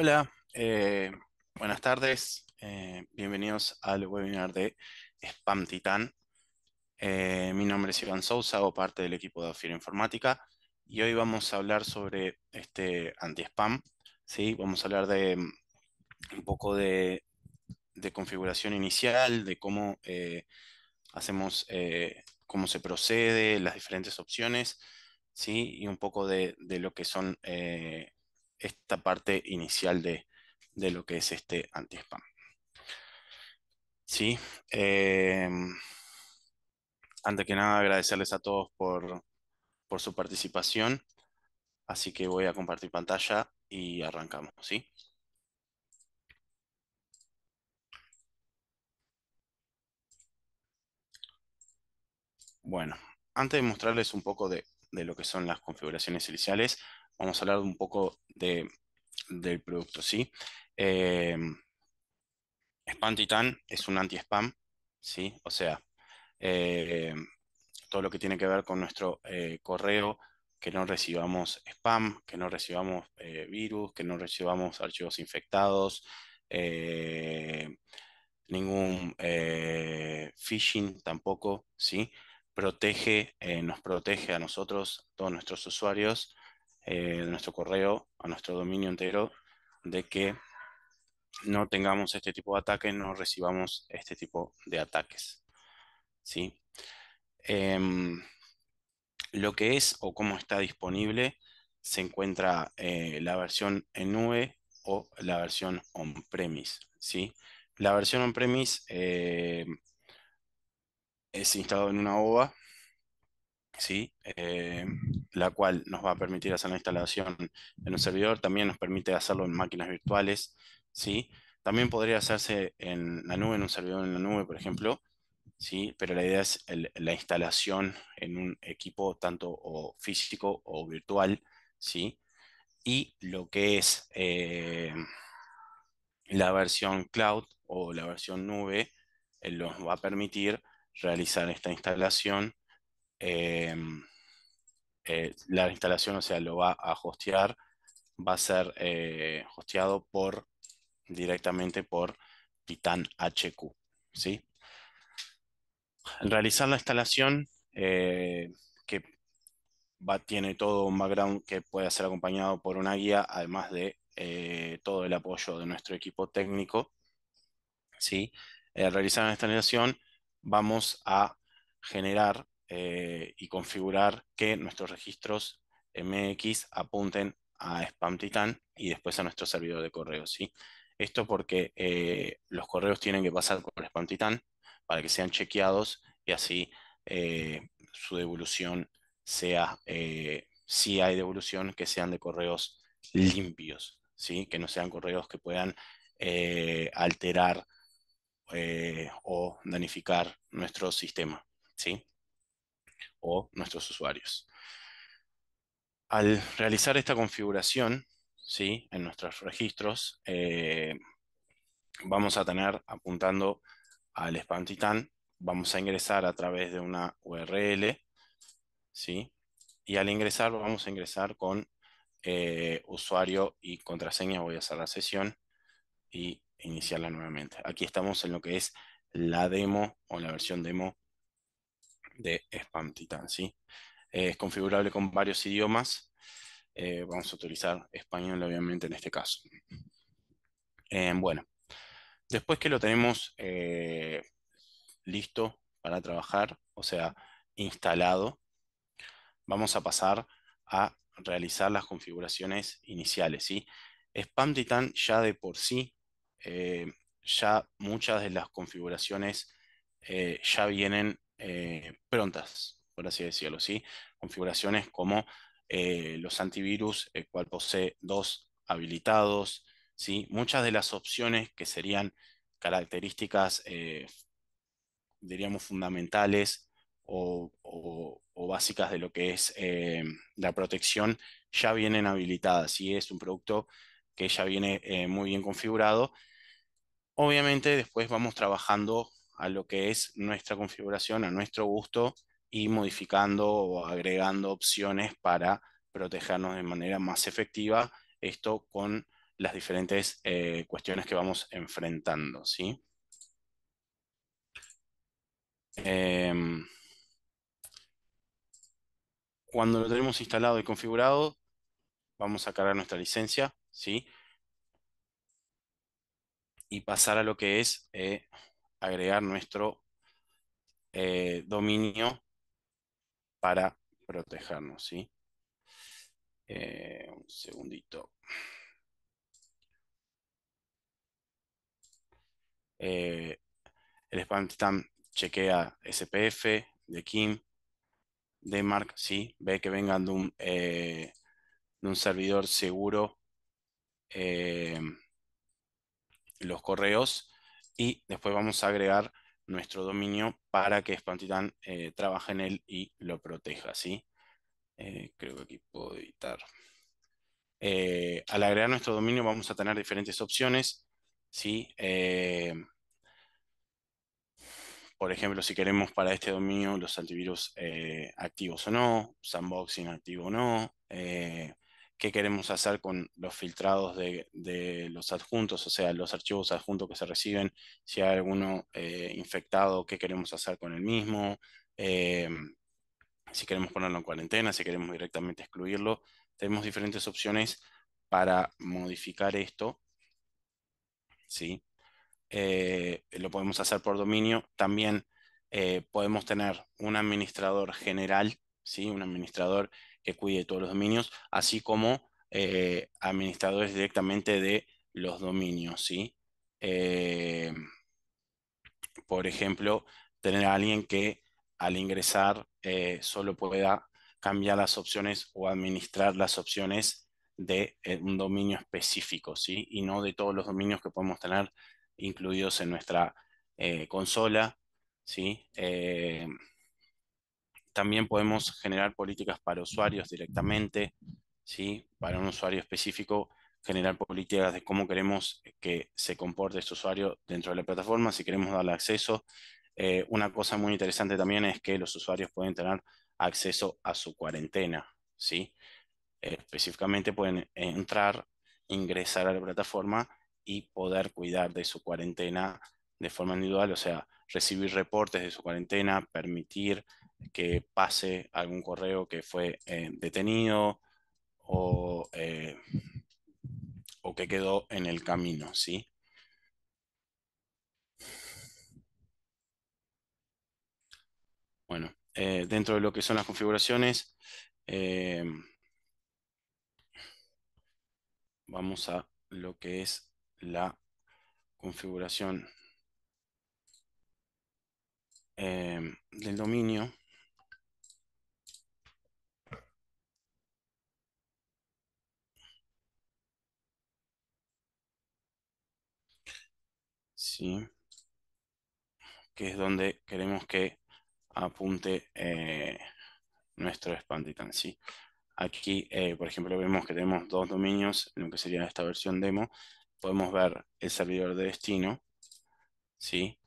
Hola, eh, buenas tardes. Eh, bienvenidos al webinar de Spam Titan. Eh, mi nombre es Iván Sousa, hago parte del equipo de Afir Informática y hoy vamos a hablar sobre este anti-spam. ¿sí? Vamos a hablar de mm, un poco de, configuración inicial, de cómo hacemos, cómo se procede, las diferentes opciones, ¿sí? y un poco de, de lo que son esta parte inicial de, lo que es este anti-spam. Sí, em, antes que nada agradecerles a todos por, su participación. Así que voy a compartir pantalla y arrancamos, ¿sí? Bueno, antes de mostrarles un poco de, de lo que son las configuraciones iniciales, vamos a hablar un poco del producto, ¿sí? Eh, spam Titan es un anti-spam, ¿sí? O sea, eh, todo lo que tiene que ver con nuestro eh, correo, que no recibamos spam, que no recibamos virus, que no recibamos archivos infectados, ningún phishing tampoco, ¿sí? Protege, nos protege a nosotros, todos nuestros usuarios, eh, nuestro correo a nuestro dominio entero de que no tengamos este tipo de ataques, no recibamos este tipo de ataques. ¿sí? Em, lo que es o cómo está disponible se encuentra eh, la versión en nube o la versión on-premise. ¿sí? La versión on-premise eh, es instalada en una OVA, ¿sí? Eh, la cual nos va a permitir hacer la instalación en un servidor, también nos permite hacerlo en máquinas virtuales, ¿sí? También podría hacerse en la nube, en un servidor en la nube, por ejemplo, ¿sí? Pero la idea es la instalación en un equipo tanto físico o virtual, ¿sí? Y lo que es eh, la versión cloud o la versión nube, nos eh, va a permitir realizar esta instalación Em, eh, la instalación, o sea, lo va a hostear, va a ser eh, hosteado por, directamente por Titan HQ. ¿sí? Al realizar la instalación, eh, que tiene todo un background que puede ser acompañado por una guía, además de todo el apoyo de nuestro equipo técnico. ¿sí? al realizar la instalación, vamos a generar eh, y configurar que nuestros registros MX apunten a Spam Titan y después a nuestro servidor de correo. ¿sí? Esto porque eh, los correos tienen que pasar por Spam para que sean chequeados y así eh, su devolución sea, si hay devolución, que sean de correos limpios, ¿sí? que no sean correos que puedan alterar o danificar nuestro sistema. ¿sí? o nuestros usuarios. Al realizar esta configuración ¿sí? en nuestros registros, eh, vamos a tener apuntando al spam Titan, vamos a ingresar a través de una URL, ¿sí? y al ingresar vamos a ingresar con eh, usuario y contraseña, voy a hacer la sesión y iniciarla nuevamente. Aquí estamos en lo que es la demo o la versión demo de Spam Titan, ¿sí? es configurable con varios idiomas. Eh, vamos a utilizar español, obviamente, en este caso. Eh, bueno, después que lo tenemos eh, listo para trabajar, o sea, instalado, vamos a pasar a realizar las configuraciones iniciales, ¿sí? Spam Titan ya de por sí, ya muchas de las configuraciones ya vienen eh, prontas, por así decirlo, ¿sí? Configuraciones como eh, los antivirus, el cual posee dos habilitados, ¿sí? Muchas de las opciones que serían características, eh, diríamos, fundamentales o, básicas de lo que es la protección, ya vienen habilitadas, y Es un producto que ya viene muy bien configurado. Obviamente después vamos trabajando a lo que es nuestra configuración, a nuestro gusto, y modificando o agregando opciones para protegernos de manera más efectiva, esto con las diferentes eh, cuestiones que vamos enfrentando, ¿sí? Em, cuando lo tenemos instalado y configurado, vamos a cargar nuestra licencia, ¿sí? Y pasar a lo que es eh, agregar nuestro eh, dominio para protegernos, ¿sí? Eh, un segundito. Eh, el spam chequea SPF de Kim, de Mark, ¿sí? Ve que vengan de un, de un servidor seguro los correos y después vamos a agregar nuestro dominio para que Spantitan eh, trabaje en él y lo proteja, ¿sí? Eh, creo que aquí puedo editar. Eh, al agregar nuestro dominio vamos a tener diferentes opciones, ¿sí? por ejemplo, si queremos para este dominio los antivirus activos o no, sandboxing activo o no, qué queremos hacer con los filtrados de, los adjuntos, o sea, los archivos adjuntos que se reciben, si hay alguno eh, infectado, qué queremos hacer con el mismo, eh, si queremos ponerlo en cuarentena, si queremos directamente excluirlo. Tenemos diferentes opciones para modificar esto. Eh, lo podemos hacer por dominio. También podemos tener un administrador general, ¿sí? un administrador que cuide todos los dominios, así como eh, administradores directamente de los dominios, ¿sí? Eh, por ejemplo, tener a alguien que al ingresar eh, solo pueda cambiar las opciones o administrar las opciones de un dominio específico, ¿sí? Y no de todos los dominios que podemos tener incluidos en nuestra consola, ¿sí? también podemos generar políticas para usuarios directamente, ¿sí? para un usuario específico, generar políticas de cómo queremos que se comporte este usuario dentro de la plataforma, si queremos darle acceso. Eh, una cosa muy interesante también es que los usuarios pueden tener acceso a su cuarentena, ¿sí? Eh, específicamente pueden entrar, ingresar a la plataforma y poder cuidar de su cuarentena de forma individual, o sea, recibir reportes de su cuarentena, permitir que pase algún correo que fue eh, detenido eh, o, que quedó en el camino, ¿sí? Bueno, eh, dentro de lo que son las configuraciones, vamos a lo que es la configuración del dominio. ¿sí? Que es donde queremos que apunte eh, nuestro expanditan, ¿sí? Aquí, eh, por ejemplo, vemos que tenemos dos dominios lo que sería esta versión demo. Podemos ver el servidor de destino, ¿sí?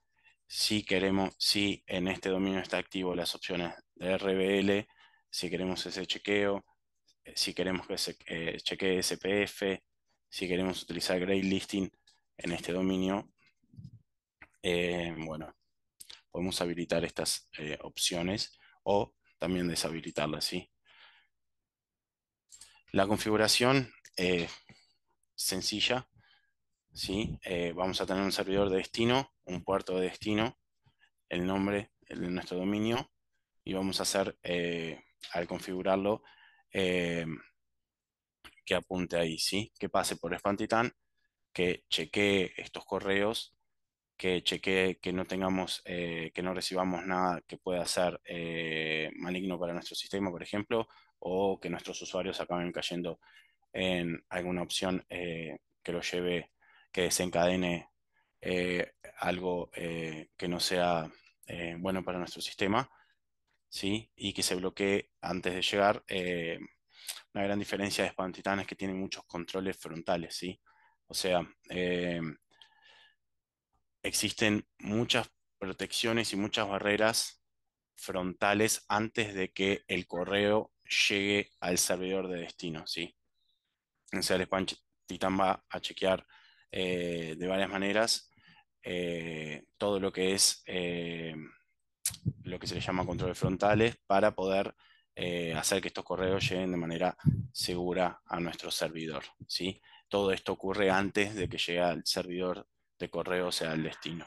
Si queremos, si en este dominio está activo las opciones de RBL, si queremos ese chequeo, eh, si queremos que se chequee SPF, si queremos utilizar Grey Listing en este dominio, eh, bueno, podemos habilitar estas eh, opciones o también deshabilitarlas, La configuración es eh, sencilla, ¿sí? vamos a tener un servidor de destino, un puerto de destino, el nombre de nuestro dominio, y vamos a hacer, al configurarlo, que apunte ahí, ¿sí? Que pase por Spantitan, que chequee estos correos que chequee que no tengamos, eh, que no recibamos nada que pueda ser eh, maligno para nuestro sistema, por ejemplo, o que nuestros usuarios acaben cayendo en alguna opción eh, que lo lleve, que desencadene algo que no sea bueno para nuestro sistema, ¿sí? Y que se bloquee antes de llegar. una gran diferencia de Spam Titan es que tiene muchos controles frontales, ¿sí? O sea, existen muchas protecciones y muchas barreras frontales antes de que el correo llegue al servidor de destino, ¿sí? En Titán Titan va a chequear eh, de varias maneras eh, todo lo que es eh, lo que se le llama controles frontales para poder hacer que estos correos lleguen de manera segura a nuestro servidor, ¿sí? Todo esto ocurre antes de que llegue al servidor de correo sea el destino.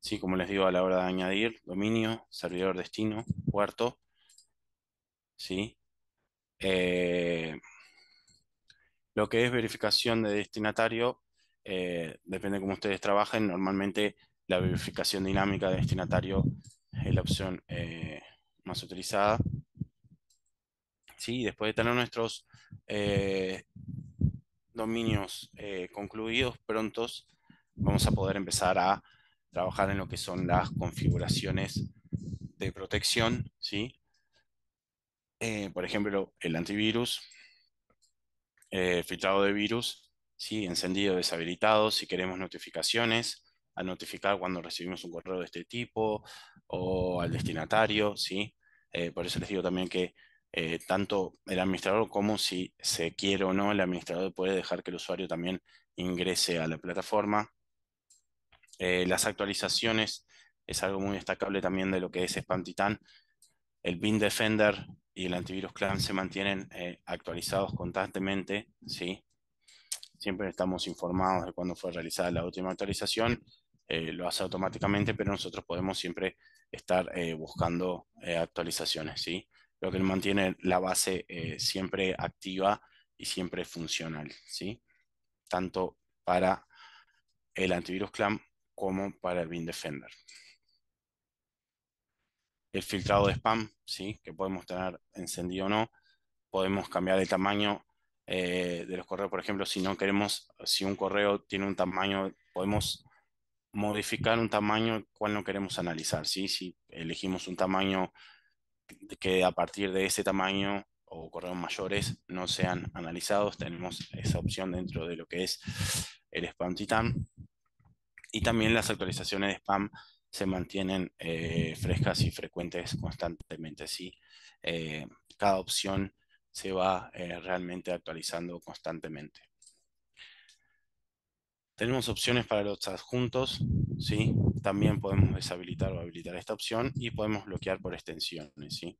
Sí, como les digo a la hora de añadir, dominio, servidor destino, puerto, ¿sí? Eh, lo que es verificación de destinatario, eh, depende de cómo ustedes trabajen, normalmente la verificación dinámica de destinatario es la opción eh, más utilizada. Sí, después de tener nuestros dominios eh, concluidos prontos, vamos a poder empezar a trabajar en lo que son las configuraciones de protección, ¿sí? Eh, por ejemplo, el antivirus, eh, filtrado de virus, ¿sí? encendido deshabilitado, si queremos notificaciones, a notificar cuando recibimos un correo de este tipo o al destinatario, ¿sí? por eso les digo también que eh, tanto el administrador como si se quiere o no, el administrador puede dejar que el usuario también ingrese a la plataforma. Eh, las actualizaciones es algo muy destacable también de lo que es SpamTitan, El Bin Defender y el antivirus clan se mantienen eh, actualizados constantemente, ¿sí? Siempre estamos informados de cuándo fue realizada la última actualización. lo hace automáticamente, pero nosotros podemos siempre estar buscando actualizaciones, ¿sí? lo que mantiene la base eh, siempre activa y siempre funcional, ¿sí? Tanto para el antivirus CLAM como para el BIN Defender. El filtrado de spam, ¿sí? Que podemos tener encendido o no. Podemos cambiar el tamaño eh, de los correos, por ejemplo, si no queremos, si un correo tiene un tamaño, podemos modificar un tamaño cual no queremos analizar, ¿sí? Si elegimos un tamaño que a partir de ese tamaño o correos mayores no sean analizados. Tenemos esa opción dentro de lo que es el spam Titan. Y también las actualizaciones de spam se mantienen eh, frescas y frecuentes constantemente. ¿sí? Eh, cada opción se va eh, realmente actualizando constantemente. Tenemos opciones para los adjuntos, ¿sí? También podemos deshabilitar o habilitar esta opción y podemos bloquear por extensiones, ¿sí?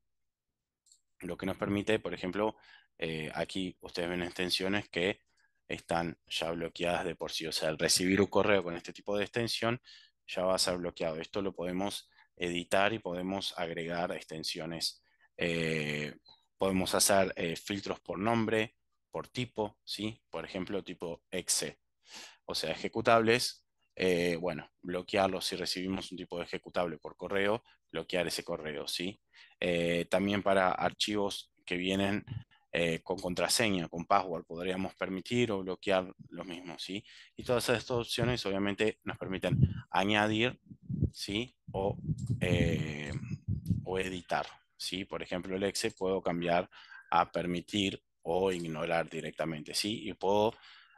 Lo que nos permite, por ejemplo, eh, aquí ustedes ven extensiones que están ya bloqueadas de por sí. O sea, al recibir un correo con este tipo de extensión ya va a ser bloqueado. Esto lo podemos editar y podemos agregar extensiones. Eh, podemos hacer eh, filtros por nombre, por tipo, ¿sí? Por ejemplo, tipo Excel o sea, ejecutables, eh, bueno, bloquearlos si recibimos un tipo de ejecutable por correo, bloquear ese correo, ¿sí? Eh, también para archivos que vienen eh, con contraseña, con password, podríamos permitir o bloquear los mismos, ¿sí? Y todas estas opciones obviamente nos permiten añadir, ¿sí? O, editar, ¿sí? Por ejemplo, el Excel puedo cambiar a permitir o ignorar directamente, ¿sí? Y puedo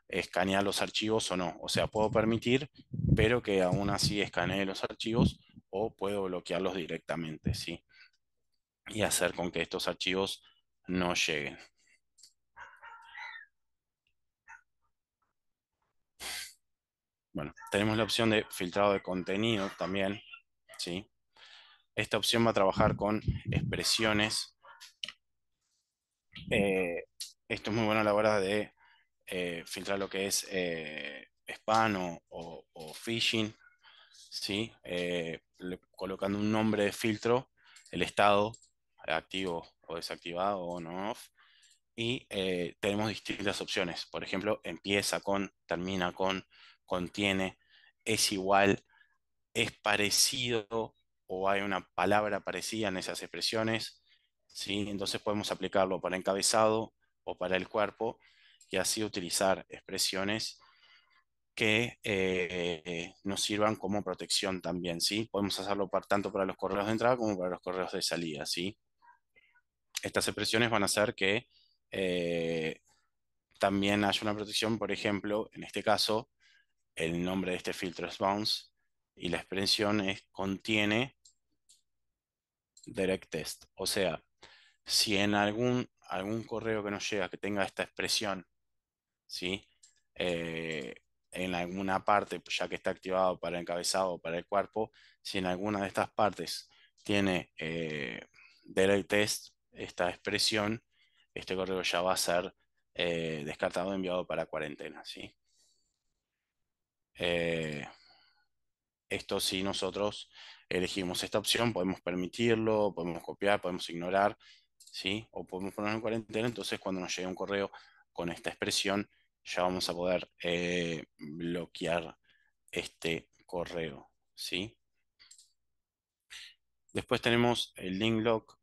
escanear los archivos o no. O sea, puedo permitir, pero que aún así escanee los archivos o puedo bloquearlos directamente, ¿sí? Y hacer con que estos archivos no lleguen. Bueno, tenemos la opción de filtrado de contenido también, ¿sí? Esta opción va a trabajar con expresiones. Eh, esto es muy bueno a la hora de eh, filtrar lo que es eh, spam o, phishing, ¿sí? Eh, colocando un nombre de filtro, el estado activo o desactivado o no off, y eh, tenemos distintas opciones. Por ejemplo, empieza con, termina con, contiene, es igual, es parecido o hay una palabra parecida en esas expresiones. ¿sí? Entonces podemos aplicarlo para encabezado o para el cuerpo y así utilizar expresiones que eh, nos sirvan como protección también, ¿sí? Podemos hacerlo tanto para los correos de entrada como para los correos de salida, ¿sí? Estas expresiones van a hacer que eh, también haya una protección, por ejemplo, en este caso, el nombre de este filtro es bounce y la expresión es contiene direct test. O sea, si en algún, algún correo que nos llega que tenga esta expresión ¿sí? Eh, en alguna parte, pues, ya que está activado para encabezado o para el cuerpo, si en alguna de estas partes tiene eh, delay test, esta expresión, este correo ya va a ser eh, descartado enviado para cuarentena, esto si nosotros elegimos esta opción, podemos permitirlo, podemos copiar, podemos ignorar, ¿sí? O podemos ponerlo en cuarentena, entonces cuando nos llegue un correo con esta expresión, ya vamos a poder eh, bloquear este correo, ¿sí? Después tenemos el link lock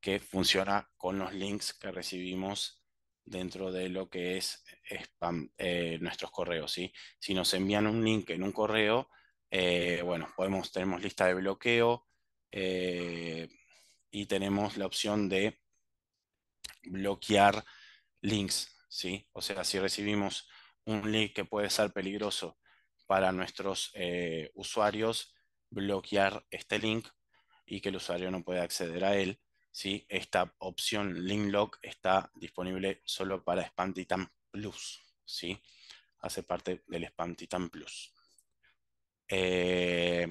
que funciona con los links que recibimos dentro de lo que es spam, eh, nuestros correos, Si nos envían un link en un correo, eh, bueno, podemos, tenemos lista de bloqueo y tenemos la opción de bloquear links ¿sí? O sea, si recibimos un link que puede ser peligroso para nuestros eh, usuarios, bloquear este link y que el usuario no pueda acceder a él. ¿sí? Esta opción Link Lock está disponible solo para Spam Plus. ¿sí? Hace parte del Spam Titan Plus. Eh,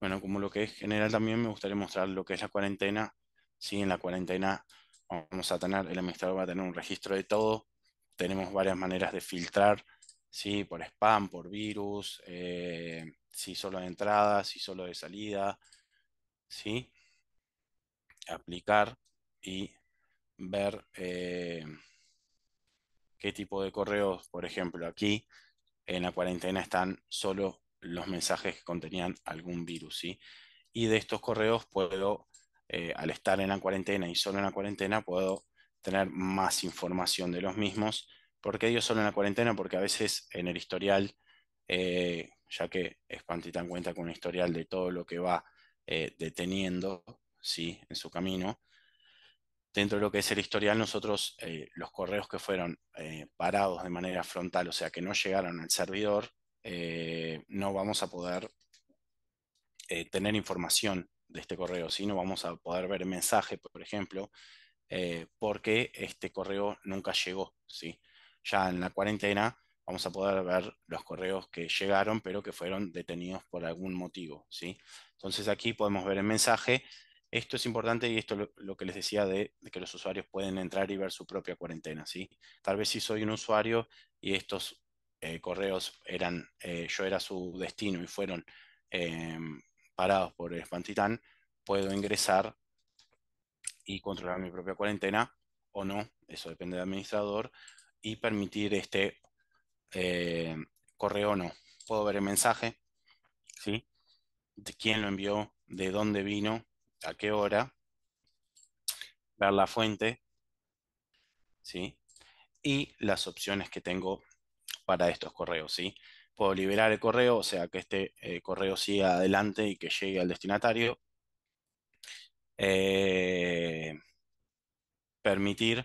bueno, como lo que es general también me gustaría mostrar lo que es la cuarentena. ¿sí? En la cuarentena vamos a tener, el administrador va a tener un registro de todo, tenemos varias maneras de filtrar, ¿sí? por spam, por virus, eh, si solo de entrada, si solo de salida, ¿sí? aplicar y ver eh, qué tipo de correos, por ejemplo, aquí en la cuarentena están solo los mensajes que contenían algún virus. ¿sí? Y de estos correos puedo eh, al estar en la cuarentena y solo en la cuarentena puedo tener más información de los mismos. ¿Por qué digo solo en la cuarentena? Porque a veces en el historial, eh, ya que Spantitan cuenta con un historial de todo lo que va eh, deteniendo ¿sí? en su camino, dentro de lo que es el historial, nosotros los correos que fueron parados de manera frontal, o sea, que no llegaron al servidor, no vamos a poder tener información de este correo, si no vamos a poder ver el mensaje, por ejemplo, eh, porque este correo nunca llegó. ¿sí? Ya en la cuarentena vamos a poder ver los correos que llegaron, pero que fueron detenidos por algún motivo. ¿sí? Entonces aquí podemos ver el mensaje. Esto es importante y esto es lo, que les decía de, que los usuarios pueden entrar y ver su propia cuarentena. ¿sí? Tal vez si soy un usuario y estos eh, correos eran, eh, yo era su destino y fueron em, parados por el Spantitán, puedo ingresar y controlar mi propia cuarentena o no, eso depende del administrador, y permitir este eh, correo o no. Puedo ver el mensaje, ¿sí? De quién lo envió, de dónde vino, a qué hora, ver la fuente, ¿sí? Y las opciones que tengo para estos correos, ¿sí? puedo liberar el correo, o sea, que este eh, correo siga adelante y que llegue al destinatario. Eh, permitir,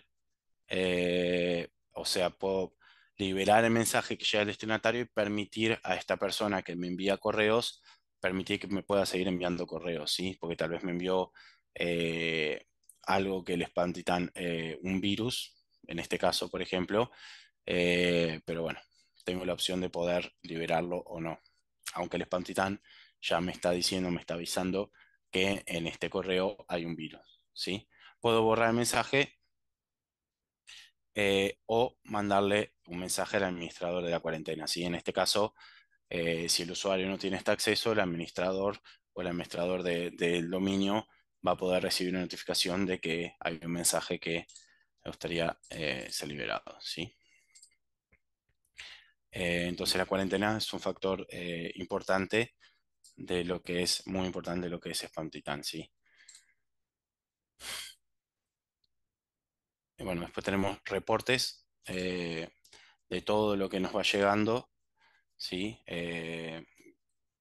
eh, o sea, puedo liberar el mensaje que llega al destinatario y permitir a esta persona que me envía correos, permitir que me pueda seguir enviando correos, ¿sí? Porque tal vez me envió algo que le espantitan, un virus, en este caso, por ejemplo, pero bueno, tengo la opción de poder liberarlo o no. Aunque el spam titán ya me está diciendo, me está avisando que en este correo hay un virus. ¿sí? Puedo borrar el mensaje eh, o mandarle un mensaje al administrador de la cuarentena. En este caso, eh, si el usuario no tiene este acceso, el administrador o el administrador del dominio va a poder recibir una notificación de que hay un mensaje que gustaría eh, ser liberado. ¿sí? Eh, entonces la cuarentena es un factor eh, importante de lo que es, muy importante de lo que es Spam Titan, sí. bueno, después tenemos reportes eh, de todo lo que nos va llegando, ¿sí?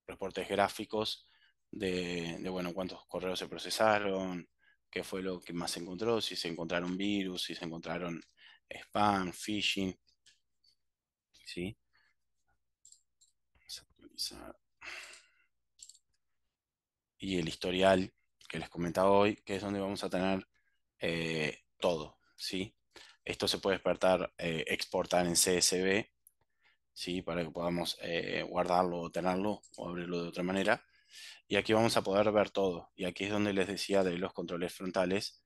reportes gráficos de, de, bueno, cuántos correos se procesaron, qué fue lo que más se encontró, si se encontraron virus, si se encontraron spam, phishing, y el historial que les comentaba hoy, que es donde vamos a tener eh, todo, ¿sí? Esto se puede exportar, eh, exportar en CSV, ¿sí? Para que podamos eh, guardarlo o tenerlo o abrirlo de otra manera. Y aquí vamos a poder ver todo. Y aquí es donde les decía de los controles frontales,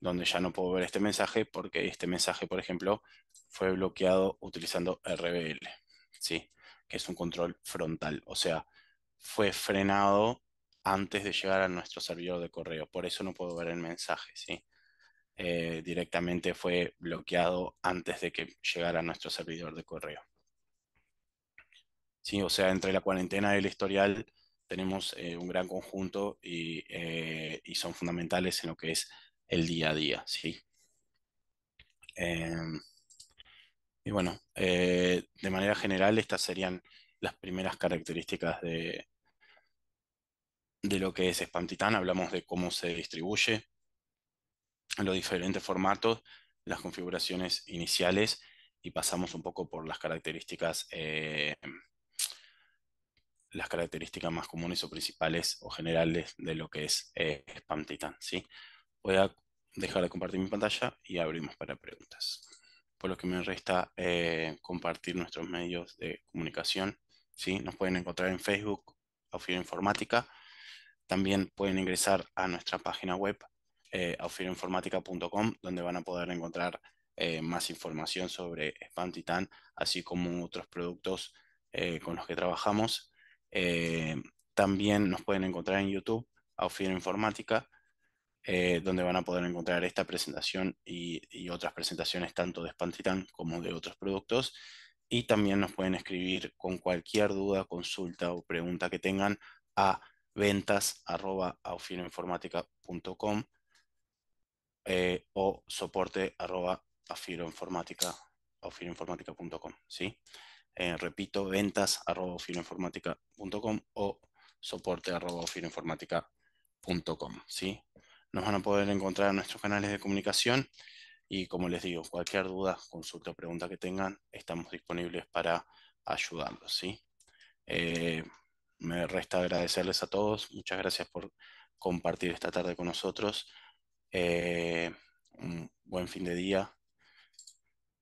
donde ya no puedo ver este mensaje porque este mensaje, por ejemplo, fue bloqueado utilizando RBL, ¿sí? que es un control frontal, o sea, fue frenado antes de llegar a nuestro servidor de correo, por eso no puedo ver el mensaje. ¿sí? Eh, directamente fue bloqueado antes de que llegara a nuestro servidor de correo. Sí, o sea, entre la cuarentena y el historial tenemos eh, un gran conjunto eh, y son fundamentales en lo que es el día a día, ¿sí? Em, y bueno, eh, de manera general estas serían las primeras características de, de lo que es SpamTitan, Hablamos de cómo se distribuye, los diferentes formatos, las configuraciones iniciales y pasamos un poco por las características, eh, las características más comunes o principales o generales de lo que es eh, SpamTitan, ¿sí? voy a dejar de compartir mi pantalla y abrimos para preguntas. Por lo que me resta eh, compartir nuestros medios de comunicación. Nos pueden encontrar en Facebook, Auxilio Informática. También pueden ingresar a nuestra página web, eh, donde van a poder encontrar eh, más información sobre Spam Titan, así como otros productos eh, con los que trabajamos. también nos pueden encontrar en YouTube, Auxilio Informática eh, donde van a poder encontrar esta presentación y, otras presentaciones tanto de Spantitan como de otros productos. Y también nos pueden escribir con cualquier duda, consulta o pregunta que tengan a ventas.afiroinformática.com eh, o soporte eh, repito, ventas o soporte ¿sí? Nos van a poder encontrar en nuestros canales de comunicación y como les digo, cualquier duda, consulta o pregunta que tengan, estamos disponibles para ayudarlos. ¿sí? Eh, me resta agradecerles a todos. Muchas gracias por compartir esta tarde con nosotros. Eh, un buen fin de día.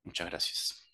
Muchas gracias.